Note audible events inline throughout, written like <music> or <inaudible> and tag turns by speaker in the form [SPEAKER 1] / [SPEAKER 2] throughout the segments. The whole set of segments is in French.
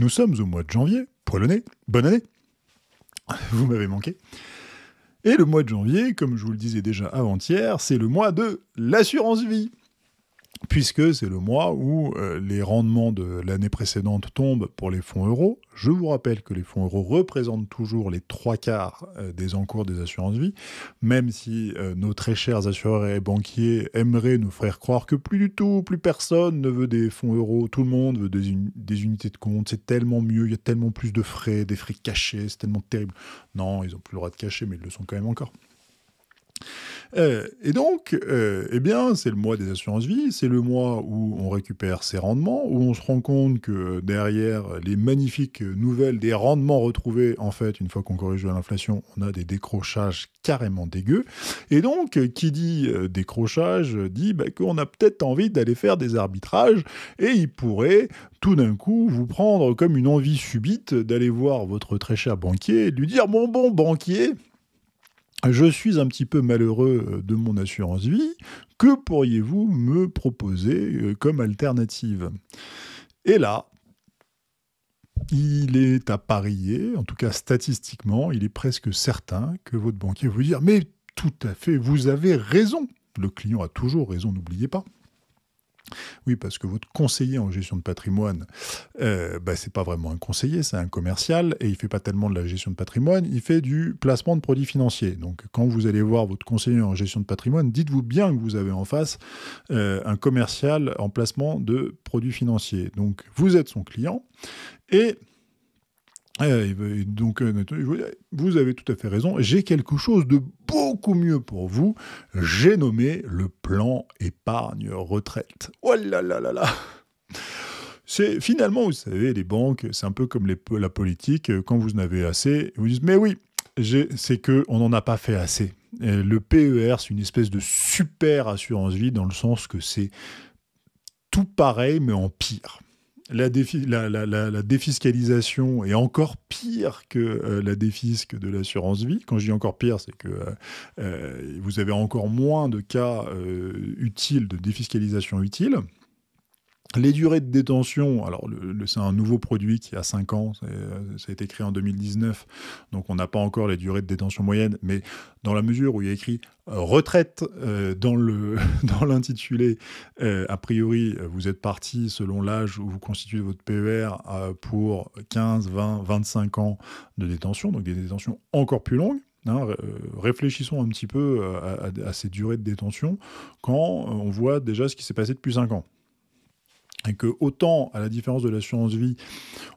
[SPEAKER 1] Nous sommes au mois de janvier, polonais, bonne année Vous m'avez manqué. Et le mois de janvier, comme je vous le disais déjà avant-hier, c'est le mois de l'assurance vie puisque c'est le mois où euh, les rendements de l'année précédente tombent pour les fonds euros. Je vous rappelle que les fonds euros représentent toujours les trois quarts euh, des encours des assurances-vie, même si euh, nos très chers assureurs et banquiers aimeraient nous faire croire que plus du tout, plus personne ne veut des fonds euros, tout le monde veut des, des unités de compte, c'est tellement mieux, il y a tellement plus de frais, des frais cachés, c'est tellement terrible. Non, ils n'ont plus le droit de cacher, mais ils le sont quand même encore. Euh, et donc, euh, eh bien, c'est le mois des assurances-vie, c'est le mois où on récupère ses rendements, où on se rend compte que derrière les magnifiques nouvelles des rendements retrouvés, en fait, une fois qu'on corrige l'inflation, on a des décrochages carrément dégueux. Et donc, qui dit euh, décrochage dit bah, qu'on a peut-être envie d'aller faire des arbitrages et il pourrait tout d'un coup vous prendre comme une envie subite d'aller voir votre très cher banquier et lui dire mon bon, banquier, je suis un petit peu malheureux euh, de mon assurance vie, que pourriez-vous me proposer euh, comme alternative Et là, il est à parier, en tout cas statistiquement, il est presque certain que votre banquier vous dire Mais tout à fait, vous avez raison. Le client a toujours raison, n'oubliez pas. Oui, parce que votre conseiller en gestion de patrimoine, euh, bah, ce n'est pas vraiment un conseiller, c'est un commercial, et il ne fait pas tellement de la gestion de patrimoine, il fait du placement de produits financiers. Donc quand vous allez voir votre conseiller en gestion de patrimoine, dites-vous bien que vous avez en face euh, un commercial en placement de produits financiers. Donc vous êtes son client, et eh, eh, eh, donc, euh, vous avez tout à fait raison. J'ai quelque chose de beaucoup mieux pour vous. J'ai nommé le plan épargne retraite. Oh là là là là C'est finalement, vous savez, les banques, c'est un peu comme la politique. Euh, quand vous en avez assez, vous dites Mais oui, c'est que on n'en a pas fait assez. le PER, c'est une espèce de super assurance vie dans le sens que c'est tout pareil, mais en pire la, défiscalisation est encore pire que euh, la défisque de l'assurance vie. Quand je dis encore pire, c'est que euh, euh, vous avez encore moins de cas utiles, de défiscalisation utile. Les durées de détention, alors c'est un nouveau produit qui a 5 ans, euh, ça a été créé en 2019, donc on n'a pas encore les durées de détention moyennes, mais dans la mesure où il y a écrit euh, retraite euh, <laughs> dans l'intitulé, dans a priori vous êtes parti selon l'âge où vous constituez votre PER pour 15, 20, 25 ans de détention, donc des détentions encore plus longues. Hein, réfléchissons un petit peu à, à, ces durées de détention quand on voit déjà ce qui s'est passé depuis 5 ans et que autant, à la différence de l'assurance vie,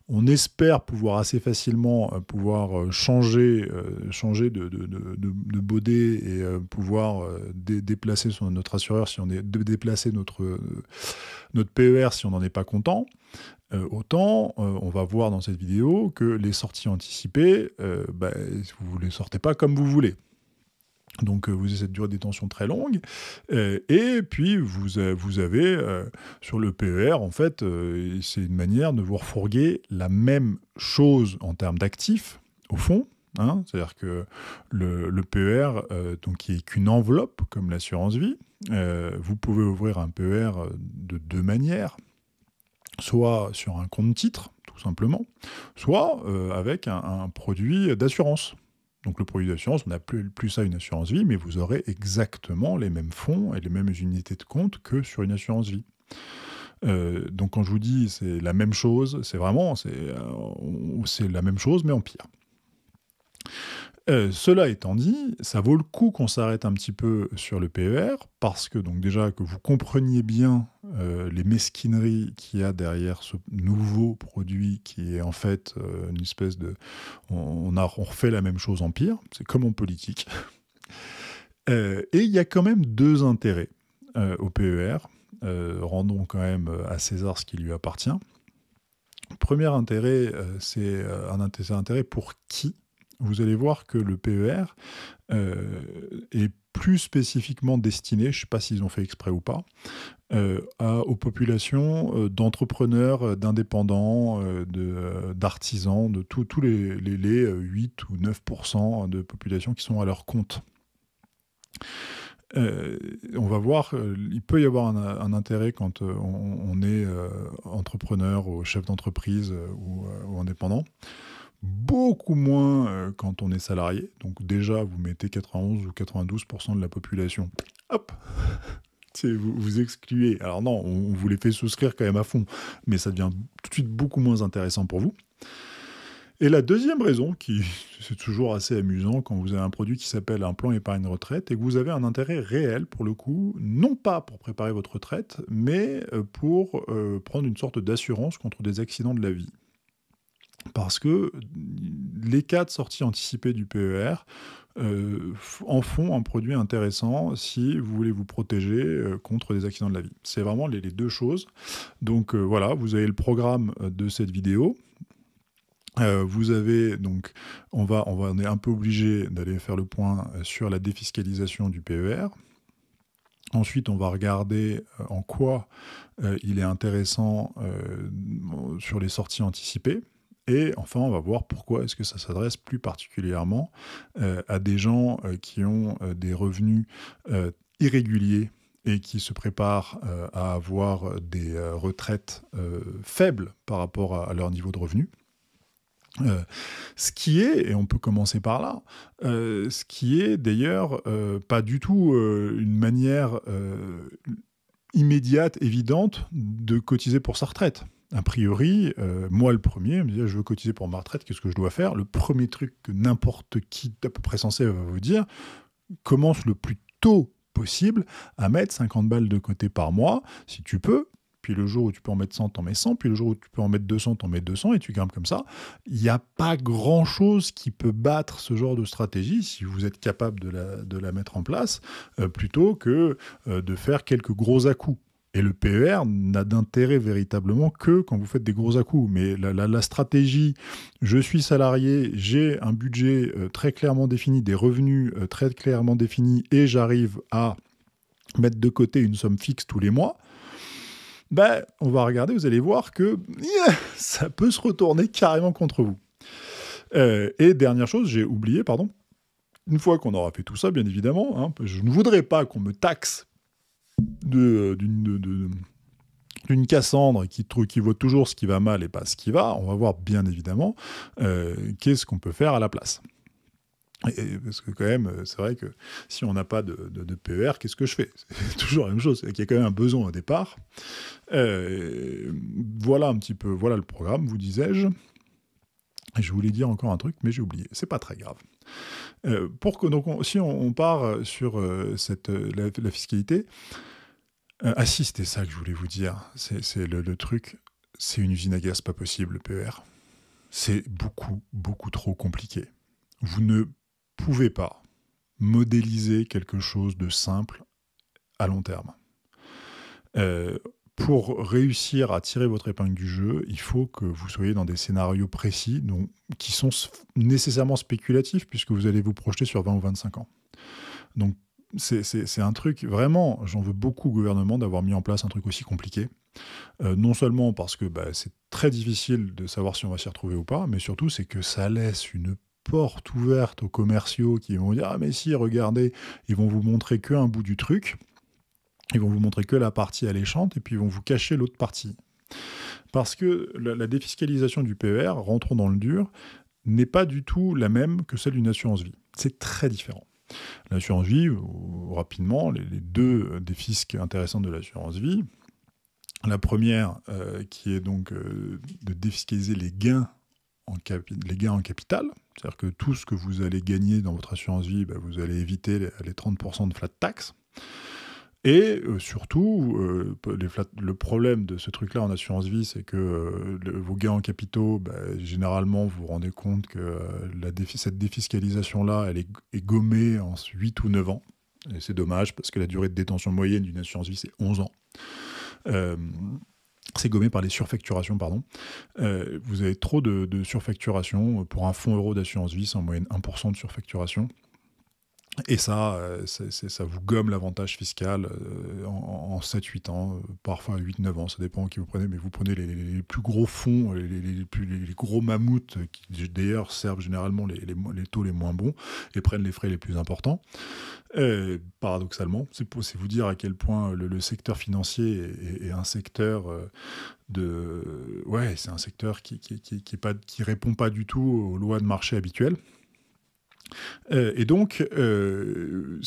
[SPEAKER 1] on espère pouvoir assez facilement euh, pouvoir euh, changer, euh, changer de, de, baudet et pouvoir déplacer notre assureur si on est déplacer notre, notre PER si on n'en est pas content. autant, on va voir dans cette vidéo que les sorties anticipées, bah, vous ne les sortez pas comme vous voulez. Donc euh, vous avez cette durée de détention très longue, euh, et puis vous, euh, vous avez sur le PER, en fait, c'est une manière de vous refourguer la même chose en termes d'actifs, au fond, hein. C'est-à-dire que le, PER, donc, qui est qu'une enveloppe, comme l'assurance vie, vous pouvez ouvrir un PER de deux manières, soit sur un compte titre, tout simplement, soit avec un produit d'assurance. Donc le produit d'assurance, on n'a plus ça une assurance vie, mais vous aurez exactement les mêmes fonds et les mêmes unités de compte que sur une assurance vie. Euh, donc quand je vous dis c'est la même chose, c'est vraiment c'est euh, la même chose mais en pire. Euh, cela étant dit, ça vaut le coup qu'on s'arrête un petit peu sur le PER, parce que donc déjà que vous compreniez bien euh, les mesquineries qu'il y a derrière ce nouveau produit qui est en fait euh, une espèce de... On, on refait la même chose en pire, c'est comme en politique. <laughs> et il y a quand même deux intérêts au PER. rendons quand même à César ce qui lui appartient. Premier intérêt, c'est un intérêt pour qui vous allez voir que le PER euh, est plus spécifiquement destiné, je ne sais pas s'ils ont fait exprès ou pas, euh, aux populations euh, d'entrepreneurs, d'indépendants, d'artisans, de, tous les, les, 8 ou 9% hein, de populations qui sont à leur compte. on va voir, il peut y avoir un, intérêt quand on, est entrepreneur ou chef d'entreprise ou, indépendant beaucoup moins euh, quand on est salarié. Donc déjà, vous mettez 91 ou 92% de la population. Hop <laughs> vous, vous excluez. Alors non, on, vous les fait souscrire quand même à fond, mais ça devient tout de suite beaucoup moins intéressant pour vous. Et la deuxième raison, qui <laughs> c'est toujours assez amusant quand vous avez un produit qui s'appelle un plan épargne retraite et que vous avez un intérêt réel pour le coup, non pas pour préparer votre retraite, mais euh, pour euh, prendre une sorte d'assurance contre des accidents de la vie parce que les quatre sorties anticipées du PER euh, en font un produit intéressant si vous voulez vous protéger euh, contre des accidents de la vie. C'est vraiment les, deux choses. Donc euh, voilà, vous avez le programme de cette vidéo. vous avez donc, on va, on est un peu obligé d'aller faire le point sur la défiscalisation du PER. Ensuite, on va regarder en quoi il est intéressant sur les sorties anticipées. Et enfin, on va voir pourquoi est-ce que ça s'adresse plus particulièrement euh, à des gens euh, qui ont euh, des revenus irréguliers et qui se préparent à avoir des retraites faibles par rapport à, à, leur niveau de revenu. ce qui est, et on peut commencer par là, ce qui est d'ailleurs pas du tout une manière immédiate, évidente de cotiser pour sa retraite a priori, euh, moi le premier, me je veux cotiser pour ma retraite, qu'est-ce que je dois faire Le premier truc que n'importe qui d'à peu près censé va vous dire, commence le plus tôt possible à mettre 50 balles de côté par mois, si tu peux. Puis le jour où tu peux en mettre 100, t'en mets 100. Puis le jour où tu peux en mettre 200, t'en mets 200 et tu grimpes comme ça. Il n'y a pas grand-chose qui peut battre ce genre de stratégie si vous êtes capable de la, mettre en place, euh, plutôt que euh, de faire quelques gros à-coups. Et le PER n'a d'intérêt véritablement que quand vous faites des gros à-coups. Mais la, stratégie, je suis salarié, j'ai un budget euh, très clairement défini, des revenus euh, très clairement définis, et j'arrive à mettre de côté une somme fixe tous les mois. Ben, on va regarder, vous allez voir que ça peut se retourner carrément contre vous. Euh, et dernière chose, j'ai oublié, pardon, une fois qu'on aura fait tout ça, bien évidemment, hein, je ne voudrais pas qu'on me taxe euh, d'une Cassandre qui, qui voit toujours ce qui va mal et pas ce qui va, on va voir bien évidemment euh, qu'est-ce qu'on peut faire à la place. parce que quand même, euh, c'est vrai que si on n'a pas de, PER, qu'est-ce que je fais <laughs> C'est toujours la même chose, c'est qu'il y a quand même un besoin au départ. voilà un petit peu, voilà le programme, vous disais-je. Je voulais dire encore un truc, mais j'ai oublié. C'est pas très grave. Euh, pour que, donc, si on, part euh, sur euh, cette, la, fiscalité, ah si, c'était ça que je voulais vous dire. C'est le, truc, c'est une usine à gaz pas possible, le PER. C'est beaucoup, beaucoup trop compliqué. Vous ne pouvez pas modéliser quelque chose de simple à long terme pour réussir à tirer votre épingle du jeu, il faut que vous soyez dans des scénarios précis qui sont nécessairement spéculatifs puisque vous allez vous projeter sur 20 ou 25 ans. Donc c'est un truc, vraiment, j'en veux beaucoup au gouvernement d'avoir mis en place un truc aussi compliqué. Euh, non seulement parce que bah, c'est très difficile de savoir si on va s'y retrouver ou pas, mais surtout c'est que ça laisse une porte ouverte aux commerciaux qui vont dire Ah mais si, regardez, ils vont vous montrer qu'un bout du truc. Ils vont vous montrer que la partie alléchante et puis ils vont vous cacher l'autre partie. Parce que la, défiscalisation du PER, rentrons dans le dur, n'est pas du tout la même que celle d'une assurance vie. C'est très différent. L'assurance vie, rapidement, les, deux défisques intéressants de l'assurance vie, la première euh, qui est donc euh, de défiscaliser les gains en, les gains en capital, c'est-à-dire que tout ce que vous allez gagner dans votre assurance vie, bah, vous allez éviter les, les 30% de flat tax. Et euh, surtout, euh, le problème de ce truc-là en assurance vie, c'est que euh, vos gains en capitaux, bah, généralement, vous vous rendez compte que cette défiscalisation-là, elle est, gommée en 8 ou 9 ans. Et c'est dommage parce que la durée de détention moyenne d'une assurance vie, c'est 11 ans. c'est gommé par les surfacturations, pardon. vous avez trop de, surfacturations Pour un fonds euro d'assurance vie, c'est en moyenne 1% de surfacturation. Et ça, euh, ça vous gomme l'avantage fiscal euh, en, 7-8 ans, euh, parfois 8-9 ans, ça dépend qui vous prenez, mais vous prenez les, plus gros fonds, les, gros mammouths, qui d'ailleurs servent généralement les, taux les moins bons, et prennent les frais les plus importants. paradoxalement, c'est vous dire à quel point le, secteur financier est, un secteur de... Ouais, c'est un secteur qui ne qui répond pas du tout aux lois de marché habituelles. Euh, et donc, euh,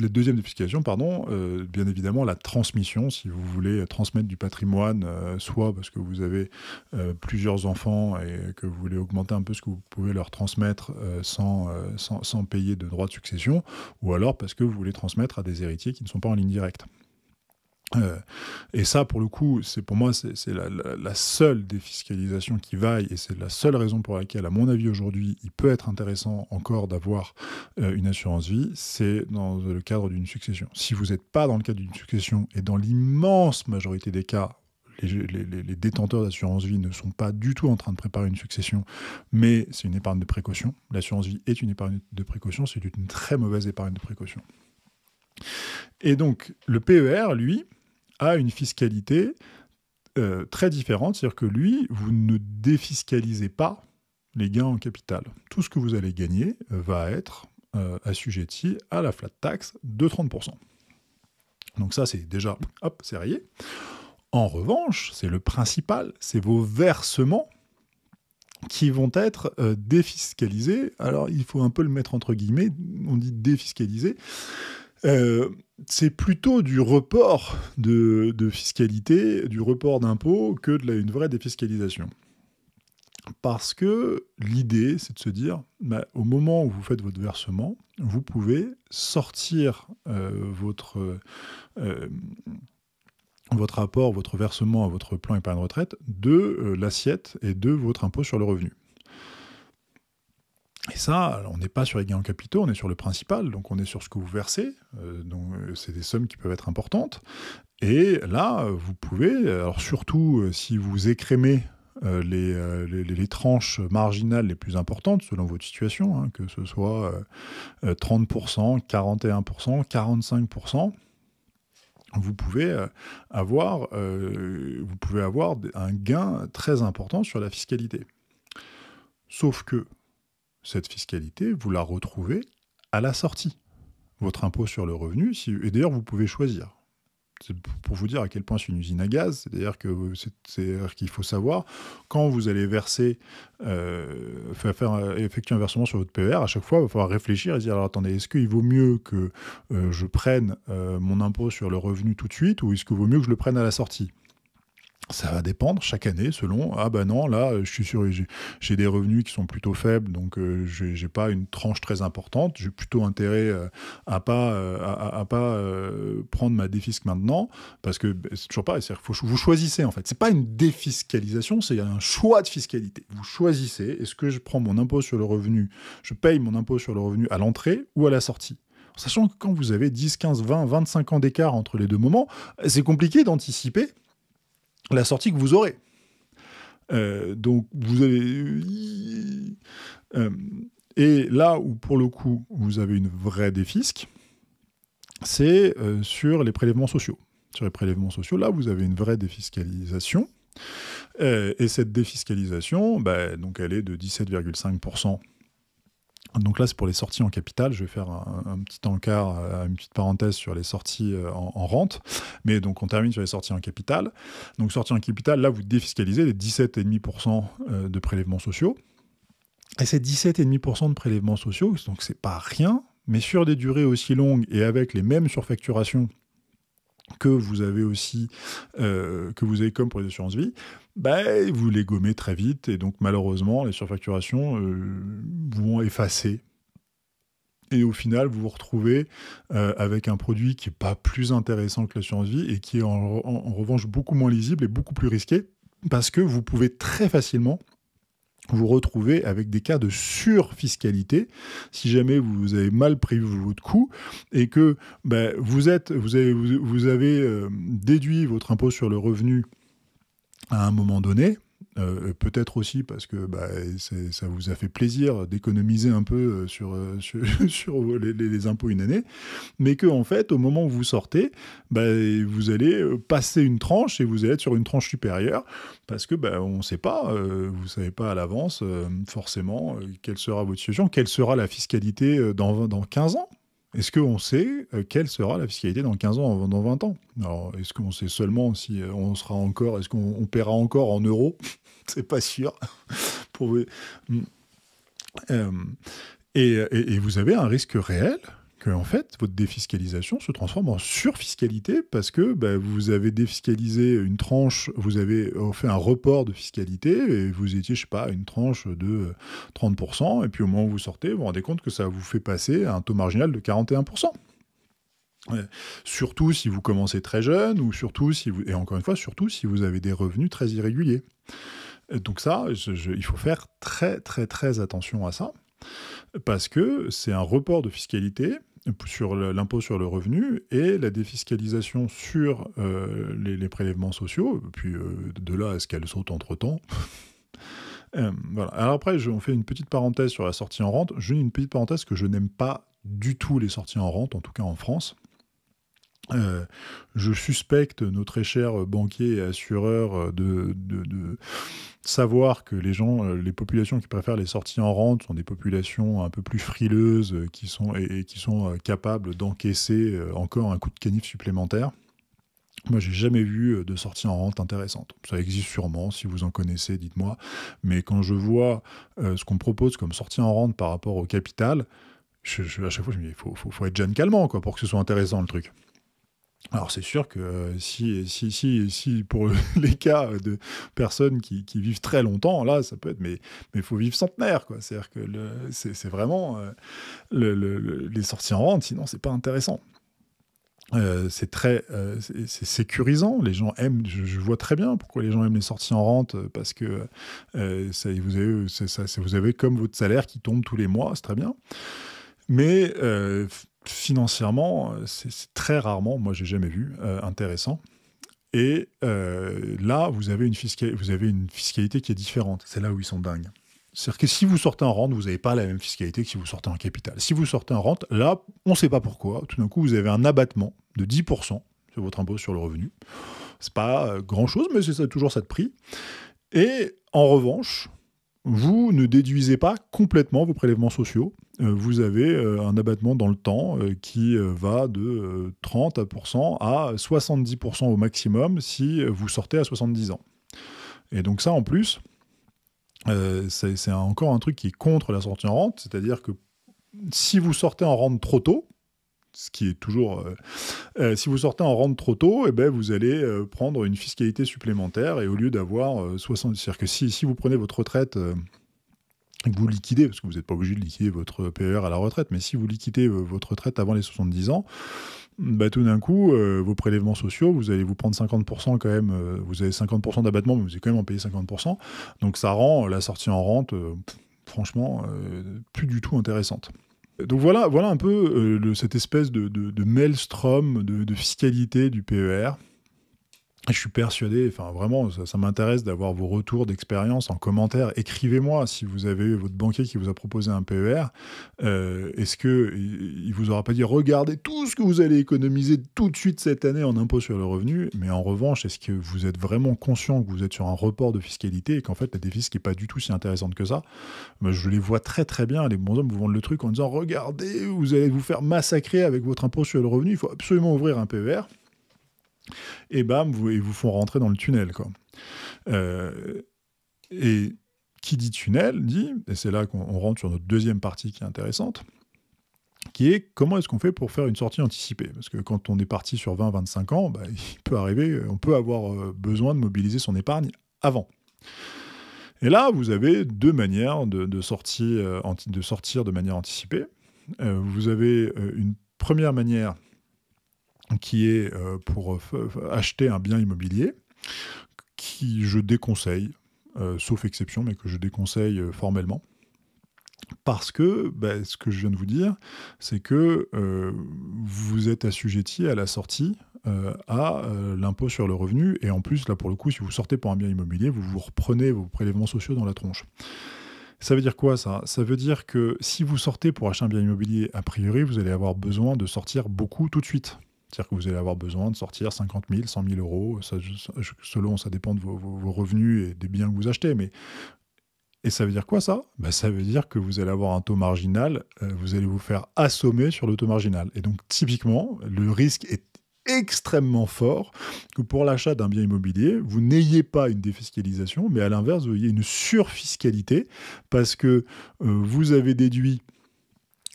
[SPEAKER 1] la deuxième défiscalisation, pardon, euh, bien évidemment, la transmission, si vous voulez transmettre du patrimoine, soit parce que vous avez plusieurs enfants et que vous voulez augmenter un peu ce que vous pouvez leur transmettre sans, sans, sans payer de droits de succession, ou alors parce que vous voulez transmettre à des héritiers qui ne sont pas en ligne directe. Euh, et ça, pour le coup, c'est pour moi, c'est la, seule défiscalisation qui vaille, et c'est la seule raison pour laquelle, à mon avis, aujourd'hui, il peut être intéressant encore d'avoir euh, une assurance vie, c'est dans le cadre d'une succession. Si vous n'êtes pas dans le cadre d'une succession, et dans l'immense majorité des cas, les, détenteurs d'assurance vie ne sont pas du tout en train de préparer une succession, mais c'est une épargne de précaution. L'assurance vie est une épargne de précaution, c'est une très mauvaise épargne de précaution. Et donc, le PER, lui, une fiscalité euh, très différente, c'est-à-dire que lui, vous ne défiscalisez pas les gains en capital. Tout ce que vous allez gagner euh, va être euh, assujetti à la flat tax de 30%. Donc ça, c'est déjà, hop, c'est rayé. En revanche, c'est le principal, c'est vos versements qui vont être défiscalisés. Alors, il faut un peu le mettre entre guillemets, on dit défiscalisé c'est plutôt du report de, fiscalité, du report d'impôt, que de la, une vraie défiscalisation. Parce que l'idée, c'est de se dire, bah, au moment où vous faites votre versement, vous pouvez sortir euh, euh, votre, rapport, votre apport, votre versement à votre plan épargne retraite de euh, l'assiette et de votre impôt sur le revenu. Et ça, on n'est pas sur les gains en capitaux, on est sur le principal, donc on est sur ce que vous versez, euh, donc euh, c'est des sommes qui peuvent être importantes. Et là, vous pouvez, alors surtout euh, si vous écrémez les, les, tranches marginales les plus importantes selon votre situation, hein, que ce soit 30%, 41%, 45%, vous pouvez avoir, vous pouvez avoir un gain très important sur la fiscalité. Sauf que cette fiscalité, vous la retrouvez à la sortie. Votre impôt sur le revenu, et d'ailleurs vous pouvez choisir. C'est pour vous dire à quel point c'est une usine à gaz, c'est-à-dire que c'est qu'il faut savoir quand vous allez verser, euh, faire, euh, effectuer un versement sur votre PER, à chaque fois il va falloir réfléchir et dire alors attendez, est-ce qu'il vaut mieux que euh, je prenne mon impôt sur le revenu tout de suite ou est-ce qu'il vaut mieux que je le prenne à la sortie ça va dépendre chaque année selon ah ben non là je suis j'ai des revenus qui sont plutôt faibles donc euh, je j'ai pas une tranche très importante j'ai plutôt intérêt euh, à pas euh, à, pas prendre ma défisque maintenant parce que bah, c'est toujours pareil faut vous choisissez en fait c'est pas une défiscalisation c'est un choix de fiscalité vous choisissez est-ce que je prends mon impôt sur le revenu je paye mon impôt sur le revenu à l'entrée ou à la sortie sachant que quand vous avez 10, 15, 20, 25 ans d'écart entre les deux moments, c'est compliqué d'anticiper la sortie que vous aurez. Euh, donc vous allez euh, et là où pour le coup vous avez une vraie défisque, c'est euh, sur les prélèvements sociaux. Sur les prélèvements sociaux, là vous avez une vraie défiscalisation. et cette défiscalisation, ben, donc elle est de 17,5% donc là, c'est pour les sorties en capital. Je vais faire un, petit encart, euh, une petite parenthèse sur les sorties euh, en, rente. Mais donc, on termine sur les sorties en capital. Donc, sorties en capital, là, vous défiscalisez les 17,5% euh, de prélèvements sociaux. Et ces 17,5% de prélèvements sociaux, donc c'est pas rien, mais sur des durées aussi longues et avec les mêmes surfacturations que vous avez aussi, euh, que vous avez comme pour les assurances vie, bah, vous les gommez très vite et donc malheureusement les surfacturations euh, vont effacer. Et au final, vous vous retrouvez euh, avec un produit qui n'est pas plus intéressant que l'assurance vie et qui est en revanche beaucoup moins lisible et beaucoup plus risqué parce que vous pouvez très facilement vous retrouvez avec des cas de surfiscalité si jamais vous avez mal pris votre coût et que ben, vous, êtes, vous avez, vous, avez euh, déduit votre impôt sur le revenu à un moment donné, euh, euh, peut-être aussi parce que bah, ça vous a fait plaisir d'économiser un peu euh, sur, <laughs> les, impôts une année, mais qu'en en fait, au moment où vous sortez, bah, vous allez passer une tranche et vous allez être sur une tranche supérieure parce que bah, on ne sait pas, vous ne savez pas à l'avance forcément quelle sera votre situation, quelle sera la fiscalité dans, 15 ans. Est-ce qu'on sait quelle sera la fiscalité dans 15 ans, dans 20 ans est-ce qu'on sait seulement si on sera encore, est-ce qu'on paiera encore en euros <laughs> c'est pas sûr. <laughs> Hum. Euh, et, vous avez un risque réel que en fait votre défiscalisation se transforme en surfiscalité parce que bah, vous avez défiscalisé une tranche, vous avez euh, fait un report de fiscalité et vous étiez je sais pas une tranche de 30% euh, et puis au moment où vous sortez vous vous rendez compte que ça vous fait passer à un taux marginal de 41% surtout si vous commencez très jeune, ou surtout si vous, et encore une fois, surtout si vous avez des revenus très irréguliers. Donc ça, il faut faire très très très attention à ça, parce que c'est un report de fiscalité sur l'impôt sur le revenu et la défiscalisation sur euh, les, prélèvements sociaux, puis euh, de là à ce qu'elle saute entre-temps. <laughs> Euh, voilà. Alors après, je, on fait une petite parenthèse sur la sortie en rente. Je une petite parenthèse que je n'aime pas du tout les sorties en rente, en tout cas en France. Euh, je suspecte nos très chers banquiers et assureurs euh, de, de, savoir que les gens, euh, les populations qui préfèrent les sorties en rente sont des populations un peu plus frileuses qui sont, et, qui sont capables d'encaisser encore un coup de canif supplémentaire. Moi, j'ai jamais vu de sortie en rente intéressante. Ça existe sûrement, si vous en connaissez, dites-moi. Mais quand je vois ce qu'on propose comme sortie en rente par rapport au capital, je, à chaque fois, je me dis, il faut, être jeune calmant quoi, pour que ce soit intéressant le truc. Alors c'est sûr que euh, si, si, si, si pour <laughs> les cas de personnes qui, qui, vivent très longtemps, là ça peut être, mais il faut vivre centenaire, quoi. C'est-à-dire que c'est vraiment euh, les sorties en rente, sinon c'est pas intéressant. Euh, c'est très c'est sécurisant. Les gens aiment, je, vois très bien pourquoi les gens aiment les sorties en rente parce que ça, vous, avez, vous avez comme votre salaire qui tombe tous les mois, c'est très bien. Mais euh, financièrement, euh, c'est très rarement, moi j'ai jamais vu, euh, intéressant. Et euh, là, vous avez, une vous avez une fiscalité qui est différente. C'est là où ils sont dingues. C'est-à-dire que si vous sortez en rente, vous n'avez pas la même fiscalité que si vous sortez en capital. Si vous sortez en rente, là, on ne sait pas pourquoi, tout d'un coup, vous avez un abattement de 10% sur votre impôt sur le revenu. C'est pas grand-chose, mais c'est toujours ça de prix. Et en revanche, vous ne déduisez pas complètement vos prélèvements sociaux. Euh, vous avez euh, un abattement dans le temps euh, qui va de 30% à 70% au maximum si vous sortez à 70 ans. Et donc ça, en plus, c'est encore un truc qui est contre la sortie en rente, c'est-à-dire que si vous sortez en rente trop tôt, ce qui est toujours. Euh, euh, si vous sortez en rente trop tôt, et eh ben, vous allez euh, prendre une fiscalité supplémentaire et au lieu d'avoir 60. C'est-à-dire que si, si, vous prenez votre retraite vous liquidez, parce que vous n'êtes pas obligé de liquider votre PER à la retraite, mais si vous liquidez votre retraite avant les 70 ans, bah tout d'un coup, vos prélèvements sociaux, vous allez vous prendre 50% quand même, vous avez 50% d'abattement, mais vous allez quand même en payer 50%, donc ça rend la sortie en rente, franchement, plus du tout intéressante. Donc voilà, voilà un peu euh, cette espèce de, de, maelstrom de, fiscalité du PER je suis persuadé, enfin vraiment, ça, m'intéresse d'avoir vos retours d'expérience en commentaire. Écrivez-moi si vous avez eu votre banquier qui vous a proposé un PER. Euh, est-ce qu'il ne vous aura pas dit regardez tout ce que vous allez économiser tout de suite cette année en impôt sur le revenu, mais en revanche, est-ce que vous êtes vraiment conscient que vous êtes sur un report de fiscalité et qu'en fait la défisque n'est pas du tout si intéressante que ça Je les vois très très bien. Les bons hommes vous vendent le truc en disant regardez, vous allez vous faire massacrer avec votre impôt sur le revenu. Il faut absolument ouvrir un PER et bam, vous, ils vous font rentrer dans le tunnel. Quoi. Euh, et qui dit tunnel dit, et c'est là qu'on rentre sur notre deuxième partie qui est intéressante, qui est comment est-ce qu'on fait pour faire une sortie anticipée Parce que quand on est parti sur 20-25 ans, bah, <laughs> il peut arriver, on peut avoir euh, besoin de mobiliser son épargne avant. Et là, vous avez deux manières de euh, sortir de manière anticipée. vous avez une première manière qui est euh, pour euh, acheter un bien immobilier, qui je déconseille, euh, sauf exception, mais que je déconseille formellement. Parce que bah, ce que je viens de vous dire, c'est que vous êtes assujetti à la sortie à l'impôt sur le revenu. Et en plus, là pour le coup, si vous sortez pour un bien immobilier, vous vous reprenez vos prélèvements sociaux dans la tronche. Ça veut dire quoi ça Ça veut dire que si vous sortez pour acheter un bien immobilier, a priori, vous allez avoir besoin de sortir beaucoup tout de suite. C'est-à-dire que vous allez avoir besoin de sortir 50 000, 100 000 euros, ça, selon, ça dépend de vos, revenus et des biens que vous achetez. Mais... Et ça veut dire quoi ça bah, Ça veut dire que vous allez avoir un taux marginal, euh, vous allez vous faire assommer sur le taux marginal. Et donc typiquement, le risque est extrêmement fort que pour l'achat d'un bien immobilier, vous n'ayez pas une défiscalisation, mais à l'inverse, vous ayez une surfiscalité parce que euh, vous avez déduit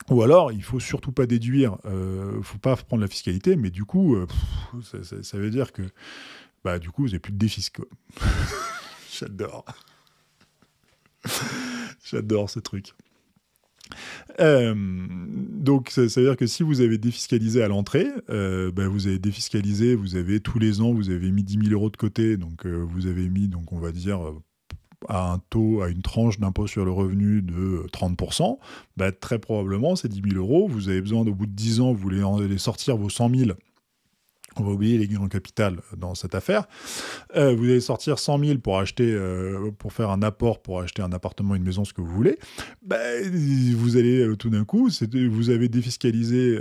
[SPEAKER 1] ou alors, il ne faut surtout pas déduire, il euh, ne faut pas prendre la fiscalité, mais du coup, euh, ça, veut dire que, bah, du coup, vous n'avez plus de défis. <laughs> J'adore. J'adore ce truc. Euh, donc, ça, veut dire que si vous avez défiscalisé à l'entrée, bah, vous avez défiscalisé, vous avez tous les ans, vous avez mis 10 000 euros de côté, donc vous avez mis, donc on va dire, à un taux, à une tranche d'impôt sur le revenu de 30%, bah, très probablement, c'est 10 000 euros, vous avez besoin, au bout de 10 ans, vous voulez sortir vos 100 000 on va oublier les gains en capital dans cette affaire. Euh, vous allez sortir 100 000 pour acheter, euh, pour faire un apport, pour acheter un appartement, une maison, ce que vous voulez. Bah, vous allez euh, tout d'un coup, vous avez défiscalisé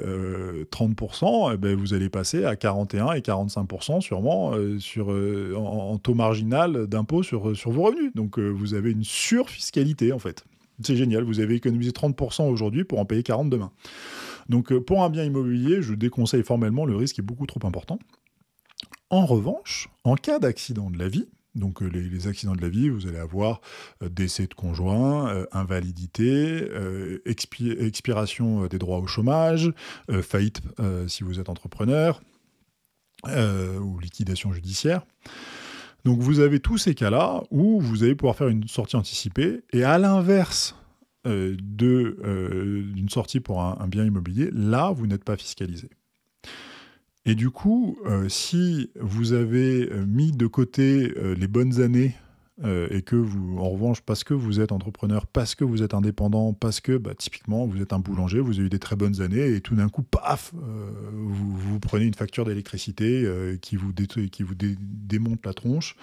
[SPEAKER 1] 30%, ben, vous allez passer à 41 et 45% sûrement sur, en, taux marginal d'impôt sur, sur vos revenus. Donc vous avez une surfiscalité en fait. C'est génial, vous avez économisé 30% aujourd'hui pour en payer 40 demain. Donc euh, pour un bien immobilier, je déconseille formellement, le risque est beaucoup trop important. En revanche, en cas d'accident de la vie, donc euh, les, accidents de la vie, vous allez avoir euh, décès de conjoint, invalidité, expiration des droits au chômage, faillite si vous êtes entrepreneur, ou liquidation judiciaire. Donc vous avez tous ces cas-là où vous allez pouvoir faire une sortie anticipée, et à l'inverse euh, euh, d'une sortie pour un, un, bien immobilier, là, vous n'êtes pas fiscalisé. Et du coup, euh, si vous avez mis de côté les bonnes années euh, et que vous, en revanche, parce que vous êtes entrepreneur, parce que vous êtes indépendant, parce que bah, typiquement vous êtes un boulanger, vous avez eu des très bonnes années et tout d'un coup, paf, euh, vous, prenez une facture d'électricité euh, qui vous, qui vous démonte la tronche,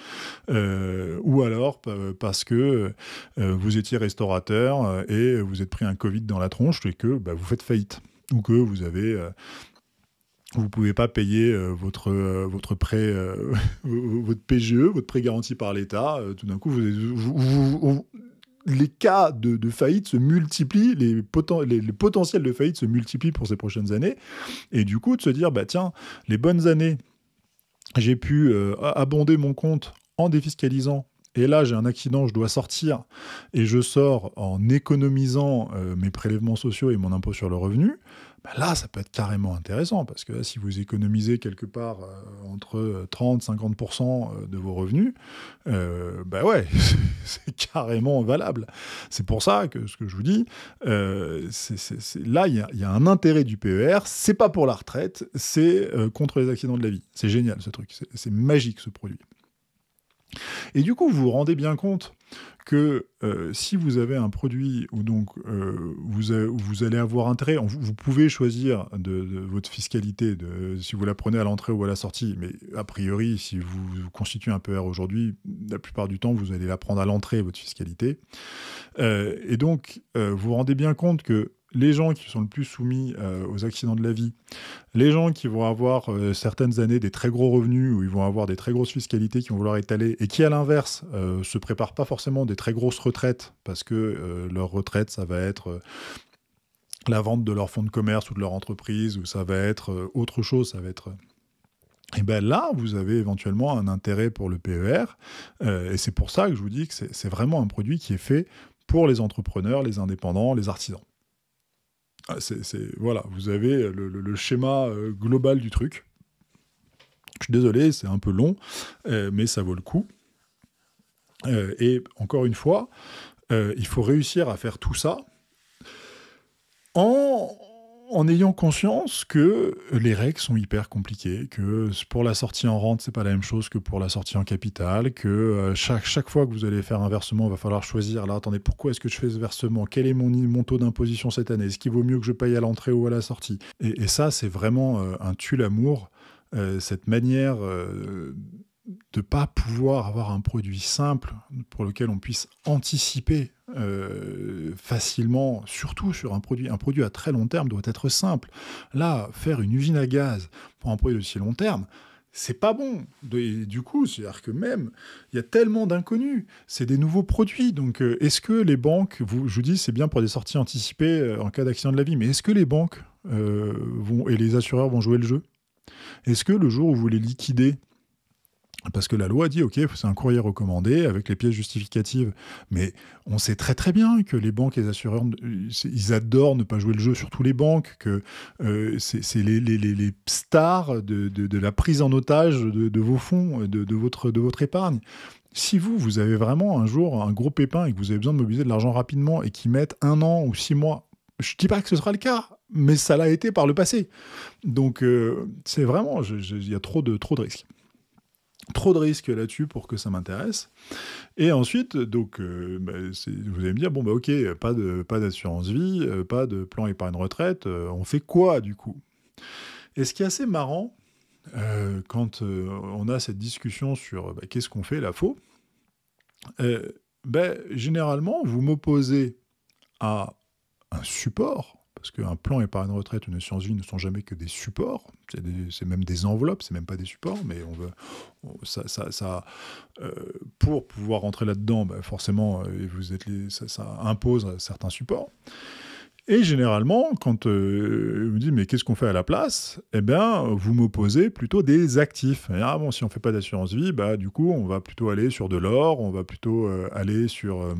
[SPEAKER 1] ou alors parce que vous étiez restaurateur et vous êtes pris un Covid dans la tronche et que bah, vous faites faillite ou que vous avez vous ne pouvez pas payer euh, votre, euh, votre prêt, euh, <laughs> votre PGE, votre prêt garanti par l'État. tout d'un coup, vous, les cas de, faillite se multiplient, les, les, potentiels de faillite se multiplient pour ces prochaines années. Et du coup, de se dire, bah tiens, les bonnes années, j'ai pu abonder mon compte en défiscalisant et là j'ai un accident, je dois sortir, et je sors en économisant mes prélèvements sociaux et mon impôt sur le revenu, bah là, ça peut être carrément intéressant, parce que si vous économisez quelque part euh, entre 30-50% euh, euh, de vos revenus, ben ouais, <laughs> c'est carrément valable. C'est pour ça que ce que je vous dis, là, il y, y, a un intérêt du PER, c'est pas pour la retraite, c'est contre les accidents de la vie. C'est génial ce truc, c'est magique ce produit. Et du coup, vous vous rendez bien compte que euh, si vous avez un produit où donc euh, vous, allez avoir intérêt, vous pouvez choisir de, votre fiscalité, si vous la prenez à l'entrée ou à la sortie, mais a priori, si vous, constituez un PR aujourd'hui, la plupart du temps, vous allez la prendre à l'entrée, votre fiscalité. Euh, et donc, vous vous rendez bien compte que les gens qui sont le plus soumis euh, aux accidents de la vie, les gens qui vont avoir euh, certaines années des très gros revenus ou ils vont avoir des très grosses fiscalités qui vont vouloir étaler et qui à l'inverse euh, se préparent pas forcément des très grosses retraites parce que leur retraite ça va être la vente de leur fonds de commerce ou de leur entreprise ou ça va être autre chose, ça va être et bien là, vous avez éventuellement un intérêt pour le PER. et c'est pour ça que je vous dis que c'est vraiment un produit qui est fait pour les entrepreneurs, les indépendants, les artisans. Ah, voilà, vous avez le, schéma euh, global du truc. Je suis désolé, c'est un peu long, euh, mais ça vaut le coup. Euh, et encore une fois, il faut réussir à faire tout ça en en ayant conscience que les règles sont hyper compliquées, que pour la sortie en rente, c'est pas la même chose que pour la sortie en capital, que euh, chaque, chaque fois que vous allez faire un versement, il va falloir choisir, là, attendez, pourquoi est-ce que je fais ce versement Quel est mon, mon taux d'imposition cette année Est-ce qu'il vaut mieux que je paye à l'entrée ou à la sortie et, ça, c'est vraiment euh, un tue l'amour, euh, cette manière de ne pas pouvoir avoir un produit simple pour lequel on puisse anticiper euh, facilement, surtout sur un produit. Un produit à très long terme doit être simple. Là, faire une usine à gaz pour un produit aussi long terme, c'est pas bon. du coup, c'est-à-dire que même, il y a tellement d'inconnus. C'est des nouveaux produits. Donc, euh, est-ce que les banques, vous, je vous dis, c'est bien pour des sorties anticipées euh, en cas d'accident de la vie, mais est-ce que les banques vont, et les assureurs vont jouer le jeu Est-ce que le jour où vous les liquidez, parce que la loi dit, OK, c'est un courrier recommandé avec les pièces justificatives. Mais on sait très très bien que les banques et les assureurs, ils adorent ne pas jouer le jeu, sur tous les banques, que euh, c'est les, stars de, la prise en otage de, vos fonds, de, votre, de votre épargne. Si vous, vous avez vraiment un jour un gros pépin et que vous avez besoin de mobiliser de l'argent rapidement et qu'ils mettent un an ou six mois je dis pas que ce sera le cas, mais ça l'a été par le passé. Donc euh, c'est vraiment, il y a trop de, trop de risques. Trop de risques là-dessus pour que ça m'intéresse. Et ensuite, donc, euh, bah, vous allez me dire, bon, bah, ok, pas d'assurance pas vie, euh, pas de plan épargne retraite, euh, on fait quoi du coup Et ce qui est assez marrant, quand on a cette discussion sur bah, qu'est-ce qu'on fait, la faux, bah, généralement, vous m'opposez à un support parce qu'un plan épargne retraite une assurance vie ne sont jamais que des supports, c'est même des enveloppes, c'est même pas des supports, mais on veut, ça, euh, pour pouvoir rentrer là-dedans, bah, forcément, euh, vous êtes ça, impose certains supports. Et généralement, quand vous euh, me dites mais qu'est-ce qu'on fait à la place Eh bien, vous m'opposez plutôt des actifs. Ah bon, si on ne fait pas d'assurance vie, bah, du coup, on va plutôt aller sur de l'or, on va plutôt aller sur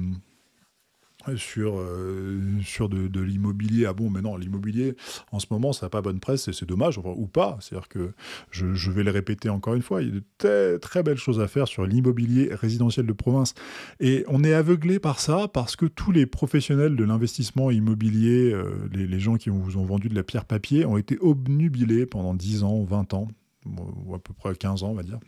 [SPEAKER 1] sur, euh, sur de, l'immobilier. Ah bon, mais non, l'immobilier, en ce moment, ça n'a pas bonne presse et c'est dommage, ou pas. C'est-à-dire que je, vais le répéter encore une fois, il y a de très, très belles choses à faire sur l'immobilier résidentiel de province. Et on est aveuglé par ça parce que tous les professionnels de l'investissement immobilier, euh, les, gens qui vous ont vendu de la pierre papier, ont été obnubilés pendant 10 ans, 20 ans, ou à peu près 15 ans, on va dire,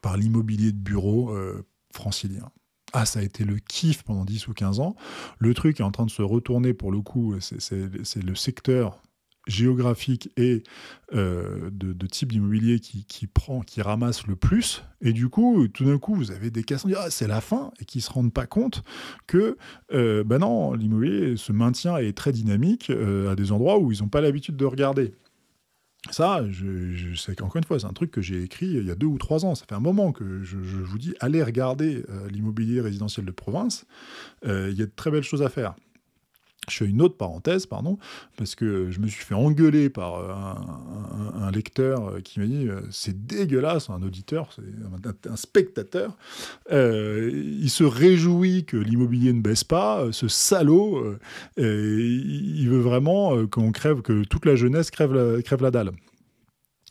[SPEAKER 1] par l'immobilier de bureau euh, francilien ah, ça a été le kiff pendant 10 ou 15 ans. Le truc est en train de se retourner pour le coup, c'est le secteur géographique et euh, de, type d'immobilier qui, prend, qui ramasse le plus. Et du coup, tout d'un coup, vous avez des cassants qui disent ah, c'est la fin et qui ne se rendent pas compte que euh, bah non, l'immobilier se maintient et est très dynamique euh, à des endroits où ils n'ont pas l'habitude de regarder. Ça, je, sais c'est encore une fois, c'est un truc que j'ai écrit euh, il y a deux ou trois ans. Ça fait un moment que je, vous dis, allez regarder euh, l'immobilier résidentiel de province. Euh, il y a de très belles choses à faire. Je fais une autre parenthèse, pardon, parce que je me suis fait engueuler par euh, un, lecteur euh, qui m'a dit euh, c'est dégueulasse, un auditeur, c'est un, spectateur. il se réjouit que l'immobilier ne baisse pas, ce salaud, il veut vraiment qu'on crève, que toute la jeunesse crève la dalle.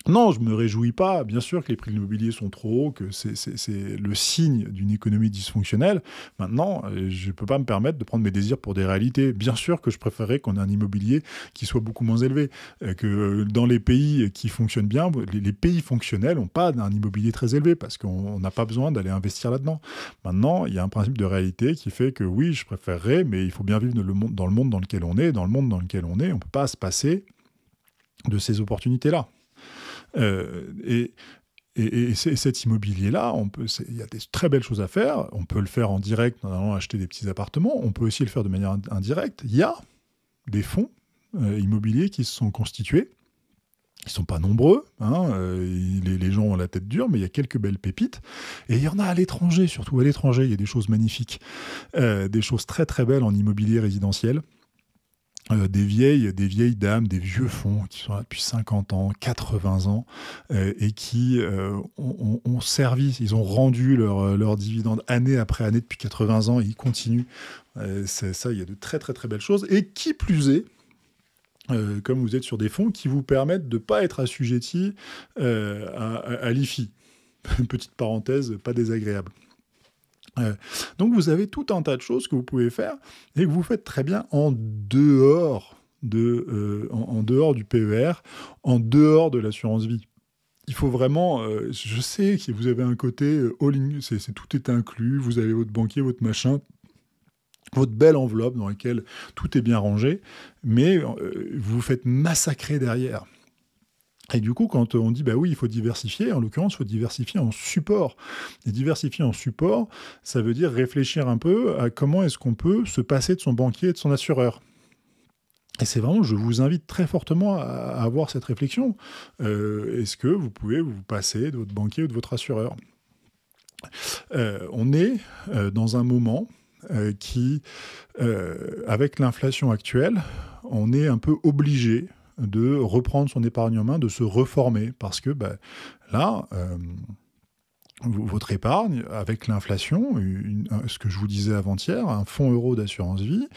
[SPEAKER 1] Non, je ne me réjouis pas. Bien sûr que les prix de l'immobilier sont trop hauts, que c'est le signe d'une économie dysfonctionnelle. Maintenant, euh, je ne peux pas me permettre de prendre mes désirs pour des réalités. Bien sûr que je préférerais qu'on ait un immobilier qui soit beaucoup moins élevé, euh, que euh, dans les pays qui fonctionnent bien, les, pays fonctionnels n'ont pas un immobilier très élevé parce qu'on n'a pas besoin d'aller investir là-dedans. Maintenant, il y a un principe de réalité qui fait que oui, je préférerais, mais il faut bien vivre dans le monde dans, le monde dans lequel on est. Dans le monde dans lequel on est, on ne peut pas se passer de ces opportunités-là. Euh, et cet immobilier-là, il y a des très belles choses à faire. On peut le faire en direct en allant acheter des petits appartements. On peut aussi le faire de manière indirecte. Il y a des fonds euh, immobiliers qui se sont constitués. Ils ne sont pas nombreux. Hein, euh, les, gens ont la tête dure, mais il y a quelques belles pépites. Et il y en a à l'étranger, surtout à l'étranger. Il y a des choses magnifiques, des choses très très belles en immobilier résidentiel. Euh, des vieilles, des vieilles dames, des vieux fonds qui sont là depuis 50 ans, 80 ans, euh, et qui euh, ont, servi, ils ont rendu leurs leur dividendes année après année depuis 80 ans, et ils continuent. c'est ça, il y a de très très très belles choses. Et qui plus est, comme vous êtes sur des fonds qui vous permettent de ne pas être assujettis à l'IFI. <laughs> Petite parenthèse, pas désagréable donc vous avez tout un tas de choses que vous pouvez faire et que vous faites très bien en dehors, euh, en, dehors du PER, en dehors de l'assurance vie il faut vraiment. Euh, je sais que vous avez un côté euh, all in, tout est inclus, vous avez votre banquier, votre machin, votre belle enveloppe dans laquelle tout est bien rangé, mais vous vous faites massacrer derrière. Et du coup, quand on dit, bah oui, il faut diversifier, en l'occurrence, il faut diversifier en support. Et diversifier en support, ça veut dire réfléchir un peu à comment est-ce qu'on peut se passer de son banquier et de son assureur. Et c'est vraiment, je vous invite très fortement à avoir cette réflexion. Euh, est-ce que vous pouvez vous passer de votre banquier ou de votre assureur euh, On est euh, dans un moment qui, avec l'inflation actuelle, on est un peu obligé, de reprendre son épargne en main, de se reformer, parce que ben, là, euh, votre épargne avec l'inflation, ce que je vous disais avant-hier, un fonds euro d'assurance vie,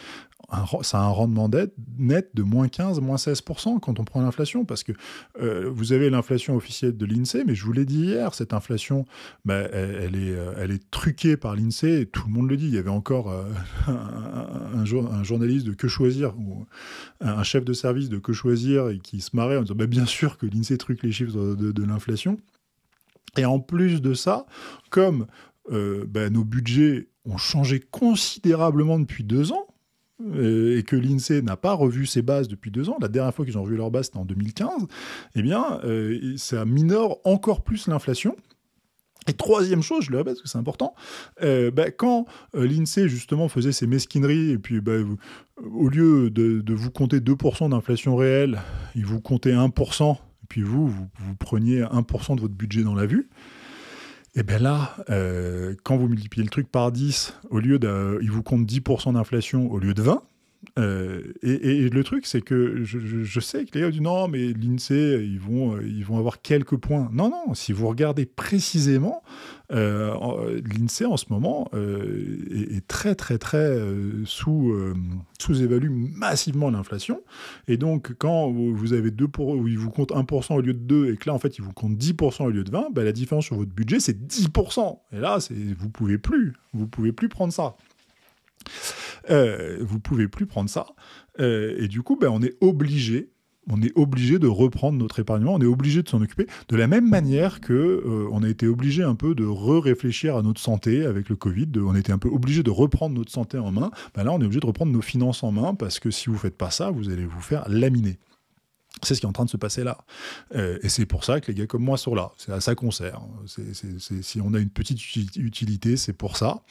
[SPEAKER 1] ça a un rendement net de moins 15, moins 16% quand on prend l'inflation, parce que euh, vous avez l'inflation officielle de l'INSEE, mais je vous l'ai dit hier, cette inflation, bah, e-, elle, est, euh, elle est truquée par l'INSEE, tout le monde le dit. Il y avait encore euh, <laughs> un, journaliste de Que Choisir, ou un chef de service de Que Choisir, et qui se marrait en disant bah, Bien sûr que l'INSEE truque les chiffres de l'inflation. Et en plus de ça, comme euh, ben, nos budgets ont changé considérablement depuis deux ans, euh, et que l'INSEE n'a pas revu ses bases depuis deux ans, la dernière fois qu'ils ont revu leurs bases c'était en 2015, eh bien euh, ça minore encore plus l'inflation. Et troisième chose, je le répète parce que c'est important, ben, quand l'INSEE justement faisait ses mesquineries, et puis ben, au lieu de, de, vous compter 2% d'inflation réelle, il vous comptait 1% et puis vous, vous, preniez 1% de votre budget dans la vue. Et eh bien là, euh, quand vous multipliez le truc par 10, au lieu de, il vous compte 10% d'inflation au lieu de 20, euh, et, le truc, c'est que je, sais que les gars disent non, mais l'INSEE, ils vont, euh, ils vont avoir quelques points. Non, non, si vous regardez précisément, euh, l'INSEE en ce moment est, très, très, très sous, sous-évalue massivement l'inflation. Et donc, quand vous avez 2 pour, ils vous comptent 1% au lieu de 2 et que là, en fait, ils vous comptent 10% au lieu de 20, bah, la différence sur votre budget, c'est 10%. Et là, c'est, vous pouvez plus, vous pouvez plus prendre ça. Euh, « Vous vous pouvez plus prendre ça. Euh, et du coup, ben, on est obligé on est obligé de reprendre notre épargnement, on est obligé de s'en occuper de la même manière que euh, on a été obligé un peu de re-réfléchir à notre santé avec le Covid, on était un peu obligé de reprendre notre santé en main. Ben là, on est obligé de reprendre nos finances en main parce que si vous ne faites pas ça, vous allez vous faire laminer. C'est ce qui est en train de se passer là. Euh, et c'est pour ça que les gars comme moi sont là. C'est à ça qu'on sert. si on a une petite utilité, c'est pour ça.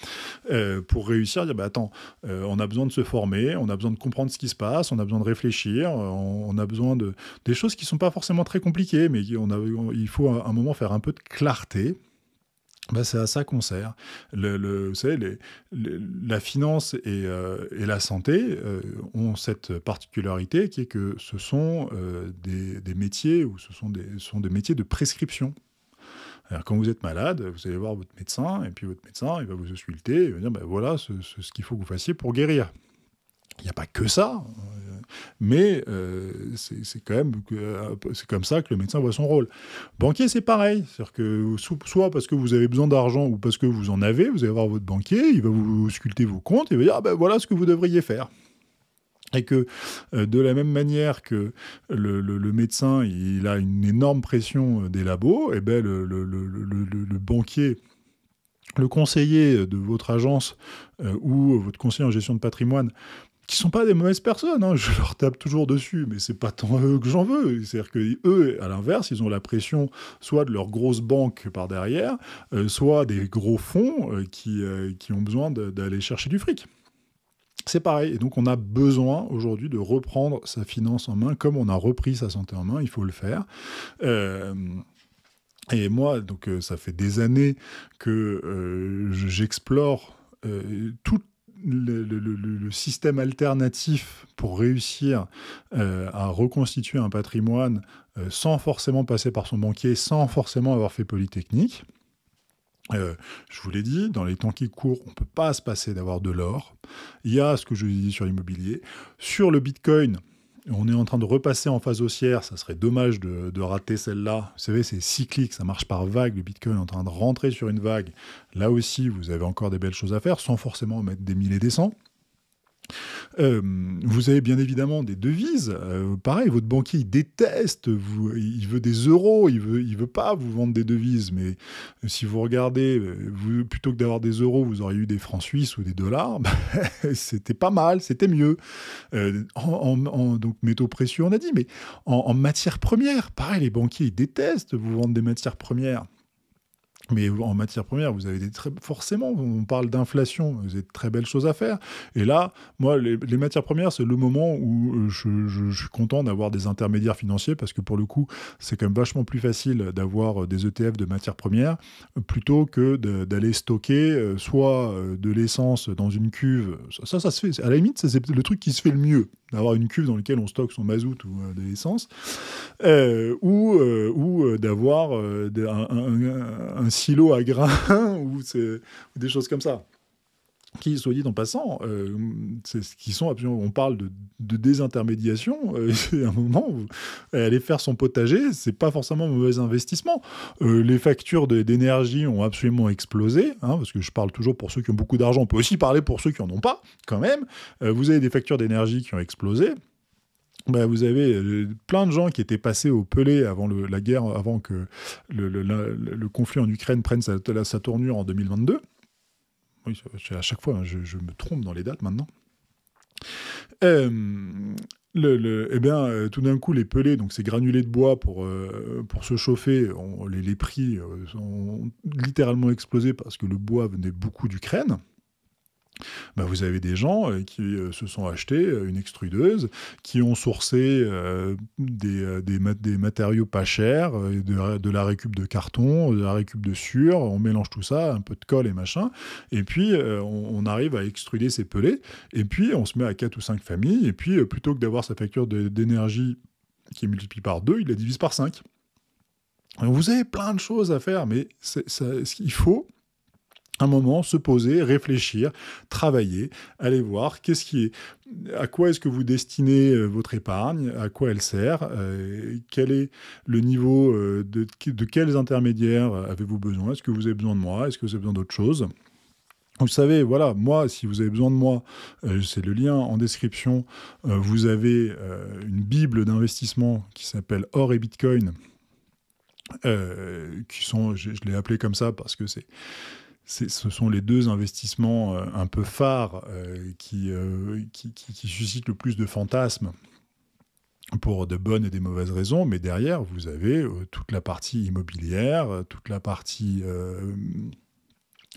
[SPEAKER 1] Euh, pour réussir, dire bah, attends, euh, on a besoin de se former, on a besoin de comprendre ce qui se passe, on a besoin de réfléchir, on, a besoin de des choses qui ne sont pas forcément très compliquées, mais on a, il faut à un moment faire un peu de clarté bah, c'est à ça qu'on sert. Le, vous savez, la finance et, euh, la santé euh, ont cette particularité qui est que ce sont euh, des, métiers ou ce sont des, sont des métiers de prescription. Alors, quand vous êtes malade, vous allez voir votre médecin et puis votre médecin, il va vous insulter et va dire ben voilà ce qu'il faut que vous fassiez pour guérir. Il n'y a pas que ça, euh, mais euh, c'est quand même euh, c'est comme ça que le médecin voit son rôle. Banquier, c'est pareil, que soit parce que vous avez besoin d'argent ou parce que vous en avez, vous allez voir votre banquier, il va vous sculpter vos comptes, il va dire ah ben voilà ce que vous devriez faire. Et que de la même manière que le, médecin, il a une énorme pression des labos, et eh ben le, banquier le conseiller de votre agence ou votre conseiller en gestion de patrimoine qui sont pas des mauvaises personnes, hein. je leur tape toujours dessus, mais c'est pas tant eux que j'en veux. C'est-à-dire que eux, à l'inverse, ils ont la pression soit de leurs grosses banques par derrière, euh, soit des gros fonds euh, qui, euh, qui ont besoin d'aller chercher du fric. C'est pareil, et donc on a besoin aujourd'hui de reprendre sa finance en main, comme on a repris sa santé en main, il faut le faire. et moi, donc ça fait des années que j'explore toutes le, système alternatif pour réussir euh, à reconstituer un patrimoine euh, sans forcément passer par son banquier, sans forcément avoir fait Polytechnique. Euh, je vous l'ai dit, dans les temps qui courent, on ne peut pas se passer d'avoir de l'or. Il y a ce que je vous ai dit sur l'immobilier. Sur le Bitcoin, on est en train de repasser en phase haussière. Ça serait dommage de, rater celle-là. Vous savez, c'est cyclique, ça marche par vague. Le Bitcoin est en train de rentrer sur une vague. Là aussi, vous avez encore des belles choses à faire sans forcément mettre des milliers des cents. Euh, vous avez bien évidemment des devises. Euh, pareil, votre banquier, il déteste, il veut des euros, il veut, il veut pas vous vendre des devises. Mais euh, si vous regardez, plutôt que d'avoir des euros, vous auriez eu des francs suisses ou des dollars. <laughs> Ben, c'était pas mal, c'était mieux. en, donc, métaux précieux, on a dit, mais en, en matières premières, pareil, les banquiers, ils détestent vous vendre des matières premières. Mais en matière première, vous avez très... Forcément, on parle d'inflation, vous avez de très belles choses à faire. Et là, moi, les, matières premières, c'est le moment où euh, je, suis content d'avoir des intermédiaires financiers, parce que pour le coup, c'est quand même vachement plus facile d'avoir euh, des ETF de matières premières, euh, plutôt que d'aller stocker soit de l'essence dans une cuve. Ça, ça, se fait. À la limite, c'est le truc qui se fait le mieux d'avoir une cuve dans laquelle on stocke son mazout ou de l'essence, ou, ou d'avoir un silos à grains <laughs> ou, des choses comme ça. Qui, soit dit en passant, euh, c'est ce qui sont absolument. On parle de, désintermédiation. c'est euh, <laughs> un moment où aller faire son potager, c'est pas forcément un mauvais investissement. Euh, les factures d'énergie ont absolument explosé, hein, parce que je parle toujours pour ceux qui ont beaucoup d'argent. On peut aussi parler pour ceux qui en ont pas, quand même. vous avez des factures d'énergie qui ont explosé. Bah, vous avez euh, plein de gens qui étaient passés au Pelé avant la guerre, avant que le, conflit en Ukraine prenne sa, tournure en 2022. Oui, à chaque fois, hein, je, me trompe dans les dates maintenant. Euh, eh bien, euh, tout d'un coup, les pelés, donc ces granulés de bois pour, se chauffer, les, prix ont littéralement explosé parce que le bois venait beaucoup d'Ukraine. Bah, vous avez des gens euh, qui euh, se sont achetés euh, une extrudeuse, qui ont sourcé des, matériaux pas chers, de, la récup de carton, de la récup de sur, on mélange tout ça, un peu de colle et machin, et puis on, arrive à extruder ces pelés, et puis on se met à 4 ou 5 familles, et puis plutôt que d'avoir sa facture d'énergie qui est multipliée par 2, il la divise par 5. Vous avez plein de choses à faire, mais ce qu'il faut un moment, se poser, réfléchir, travailler, aller voir qu'est-ce qui est, à quoi est-ce que vous destinez euh, votre épargne, à quoi elle sert, euh, quel est le niveau euh, de, de quels intermédiaires avez-vous besoin, est-ce que vous avez besoin de moi, est-ce que vous avez besoin d'autre chose. Vous savez, voilà, moi, si vous avez besoin de moi, c'est le lien en description. vous avez une bible d'investissement qui s'appelle Or et Bitcoin, qui sont, je l'ai appelé comme ça parce que c'est ce sont les deux investissements euh, un peu phares euh, euh, qui, qui, suscitent le plus de fantasmes pour de bonnes et des mauvaises raisons, mais derrière, vous avez toute la partie immobilière, toute la partie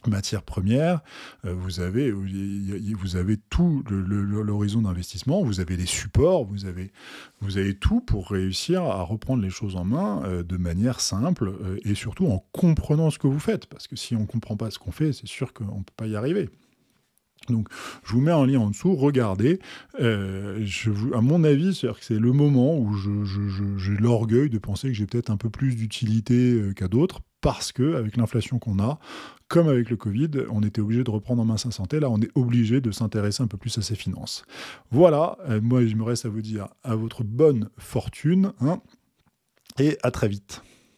[SPEAKER 1] Matière première, euh, vous avez, euh, vous avez tout l'horizon d'investissement, vous avez les supports, vous avez, vous avez tout pour réussir à reprendre les choses en main euh, de manière simple et surtout en comprenant ce que vous faites. Parce que si on ne comprend pas ce qu'on fait, c'est sûr qu'on ne peut pas y arriver. Donc, je vous mets un lien en dessous, regardez. je à mon avis, c'est le moment où j'ai l'orgueil de penser que j'ai peut-être un peu plus d'utilité qu'à d'autres parce que avec l'inflation qu'on a, comme avec le Covid, on était obligé de reprendre en main sa santé. Là, on est obligé de s'intéresser un peu plus à ses finances. Voilà, euh, moi, je me reste à vous dire à votre bonne fortune hein, et à très vite.